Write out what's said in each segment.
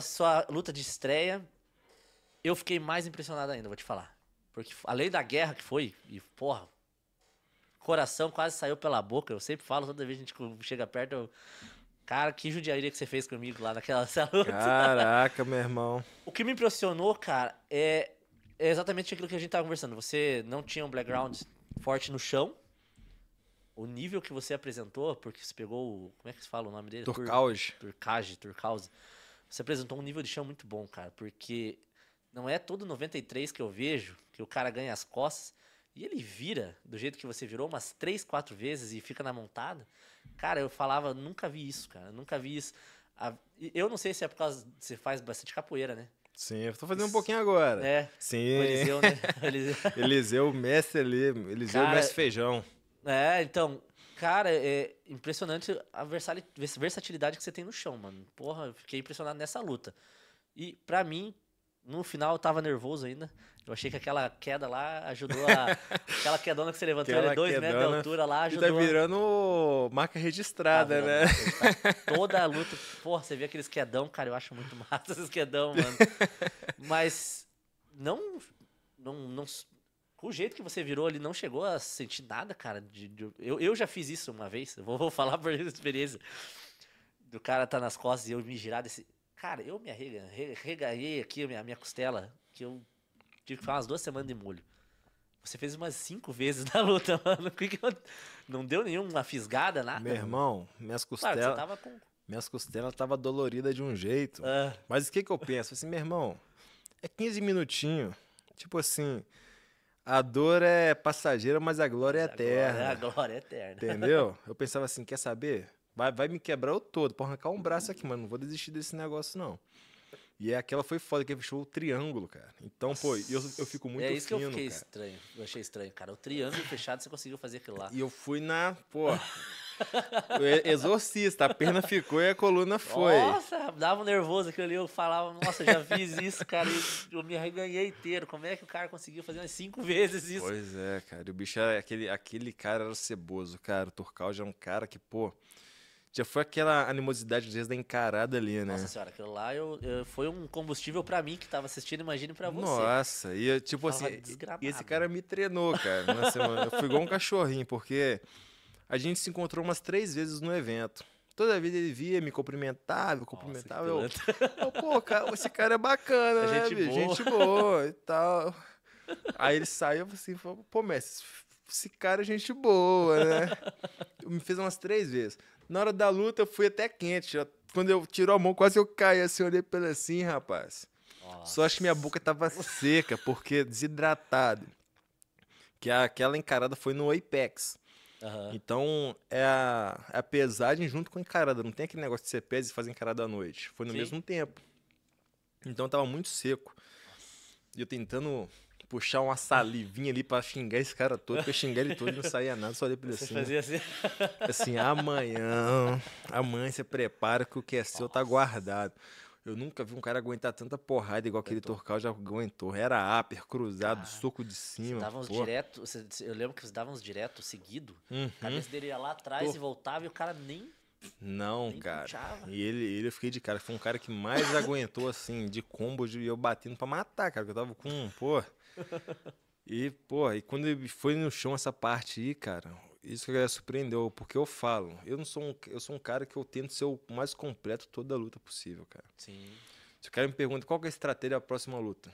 sua, sua luta de estreia, eu fiquei mais impressionado ainda, vou te falar. Porque além da guerra que foi, e porra, coração quase saiu pela boca. Eu sempre falo, toda vez que a gente chega perto, eu. Cara, que judiaria que você fez comigo lá naquela luta. Caraca, meu irmão. O que me impressionou, cara, é, é exatamente aquilo que a gente tava conversando. Você não tinha um background forte no chão. O nível que você apresentou, porque você pegou o. Como é que se fala o nome dele? Turcauge. Turcauge, Turcauge você apresentou um nível de chão muito bom, cara, porque não é todo 93 que eu vejo que o cara ganha as costas e ele vira do jeito que você virou umas três, quatro vezes e fica na montada. Cara, eu falava, nunca vi isso, cara, nunca vi isso. Eu não sei se é por causa. Você faz bastante capoeira, né? Sim, eu tô fazendo um pouquinho agora. É. Sim. O Eliseu, né? Eliseu. mestre ali. Eliseu, Cara, mestre feijão. É, então, Cara, é impressionante a versatilidade que você tem no chão, mano. Porra, eu fiquei impressionado nessa luta. E para mim, no final eu tava nervoso ainda. Eu achei que aquela queda lá ajudou a. aquela quedona que você levantou ali, é dois quedona, metros de altura lá, tá ajudou. E tá virando marca registrada, tá né? virando, né? Tá toda a luta. Porra, você vê aqueles quedão, cara, eu acho muito massa esses quedão, mano. Mas não. Não, não o jeito que você virou ali não chegou a sentir nada, cara. De, de, eu, eu já fiz isso uma vez, eu vou, vou falar por experiência. Do cara tá nas costas e eu me girar desse. Cara, eu me arreganhei aqui a minha, minha costela, que eu tive que ficar umas duas semanas de molho. Você fez umas cinco vezes na luta, mano. Não deu nenhuma fisgada, nada. Meu irmão, minhas costelas. Claro, você tava com... Minhas costelas tava doloridas de um jeito. Ah. Mas o que, que eu penso? Assim, meu irmão, é 15 minutinhos. Tipo assim, a dor é passageira, mas a glória é eterna. A glória, a glória é eterna. Entendeu? Eu pensava assim, quer saber? Vai, vai me quebrar o todo, pra arrancar um braço aqui, mano. Não vou desistir desse negócio, não. E é, aquela foi foda, que fechou o triângulo, cara. Então, pô, eu, eu fico muito É isso fino, que eu fiquei cara. estranho. Eu achei estranho, cara. O triângulo fechado, você conseguiu fazer aquilo lá. E eu fui na, pô, Exorcista, a perna ficou e a coluna foi. Nossa, dava um nervoso aquilo ali. Eu falava, nossa, já fiz isso, cara. eu me arreganhei inteiro. Como é que o cara conseguiu fazer umas cinco vezes isso? Pois é, cara. O bicho era aquele, aquele cara era ceboso, cara. O Turcal já é um cara que, pô. Já foi aquela animosidade desde da encarada ali, né? Nossa senhora, aquilo lá eu, eu foi um combustível para mim que tava assistindo, imagine para você. Nossa, e eu, tipo eu assim, e esse cara me treinou, cara, Eu fui igual um cachorrinho, porque a gente se encontrou umas três vezes no evento. Toda vez ele via, me cumprimentava, cumprimentava. Nossa, eu, eu, pô, cara, esse cara é bacana, é né, gente Boa. Gente boa e tal. Aí ele saiu assim, falou, pô, mestre, esse cara é gente boa, né? me fez umas três vezes. Na hora da luta, eu fui até quente. Já, quando eu tirou a mão, quase eu caí assim, olhei pra ele assim, rapaz. Nossa. Só acho que minha boca tava seca, porque desidratado. Que aquela encarada foi no Apex. Uhum. Então, é a, é a, pesagem junto com a encarada. Não tem aquele negócio de ser pesa e fazer encarada à noite. Foi no Sim. mesmo tempo. Então, tava muito seco. E eu tentando puxar uma salivinha ali para xingar esse cara todo, porque eu xinguei ele todo e não saía nada, só olhei pra ele assim. fazia assim? assim, amanhã, amanhã você prepara que o que é seu tá Nossa. tá guardado. Eu nunca vi um cara aguentar tanta porrada igual aquele Torcal já aguentou. Era upper, cruzado, soco de cima. Dava uns direto, você, eu lembro que vocês davam uns direto seguido. Uhum. A cabeça dele ia lá atrás e voltava e o cara nem. Não, nem cara. Puxava. E ele, ele eu fiquei de cara. Foi um cara que mais aguentou, assim, de combo e eu batendo pra matar, cara. Porque eu tava com, pô. E, pô, e quando ele foi no chão essa parte aí, cara, isso que surpreendeu, porque eu falo, eu não sou um, eu sou um cara que eu tento ser o mais completo toda a luta possível, cara. Sim. Se o cara me pergunta qual é a estratégia da próxima luta,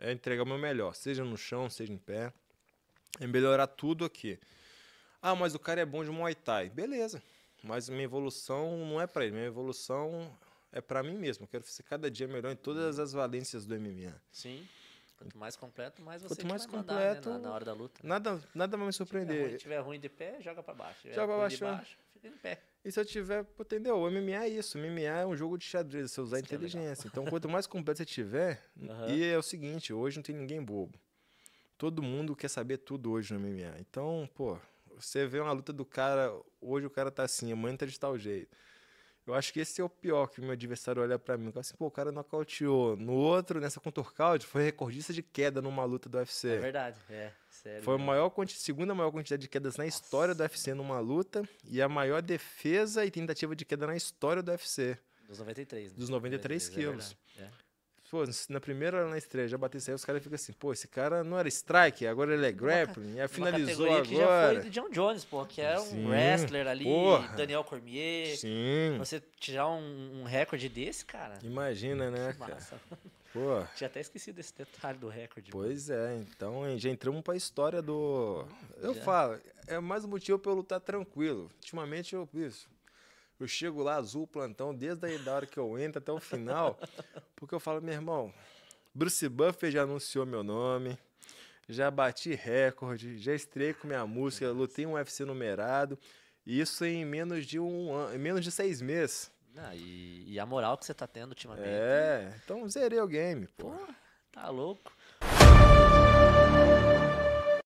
é entregar o meu melhor, seja no chão, seja em pé, é melhorar tudo aqui. Ah, mas o cara é bom de Muay Thai. Beleza. Mas minha evolução não é para ele, minha evolução é para mim mesmo. Eu quero ser cada dia melhor em todas as valências do MMA. Sim. Quanto mais completo, mais você Quanto mais vai completo, mandar, né, na, hora da luta. Nada, nada vai me surpreender. Se tiver ruim, tiver ruim de pé, joga para baixo. Joga para baixo, baixo, fica em pé. E se eu tiver, entendeu? O MMA é isso. O MMA é um jogo de xadrez, você usar é inteligência. É então, quanto mais completo você tiver, uhum. e é o seguinte, hoje não tem ninguém bobo. Todo mundo quer saber tudo hoje no MMA. Então, pô, você vê uma luta do cara, hoje o cara tá assim, amanhã tá de tal jeito. Eu acho que esse é o pior que o meu adversário olha para mim. Eu falo assim, pô, o cara nocauteou. No outro, nessa contorcaud, foi recordista de queda numa luta do UFC. É verdade, é. Sério, foi a maior, segunda maior quantidade de quedas na história Nossa. do UFC numa luta e a maior defesa e tentativa de queda na história do UFC. Dos 93, né? Dos 93, 93 é quilos. É Pô, na primeira na estreia já batesse aí, os caras ficam assim, pô, esse cara não era strike, agora ele é grappling, é, uma, finalizou uma categoria agora. Que já foi do John Jones, pô, que era é Sim, um wrestler ali, porra. Daniel Cormier. Sim. Você tirar um, um recorde desse, cara. Imagina, né, massa. cara? Pô. Tinha até esquecido esse detalhe do recorde. Pois mano. é, então hein, já entramos pra história do. Eu já. falo, é mais um motivo pra eu lutar tranquilo. Ultimamente eu. Isso, eu chego lá azul plantão desde a hora que eu entro até o final, porque eu falo, meu irmão, Bruce Buffer já anunciou meu nome, já bati recorde, já estrei com minha música, lutei um UFC numerado, e isso em menos de um ano, em menos de seis meses. Ah, e, e, a moral que você tá tendo ultimamente. É, então zerei o game, pô. tá louco.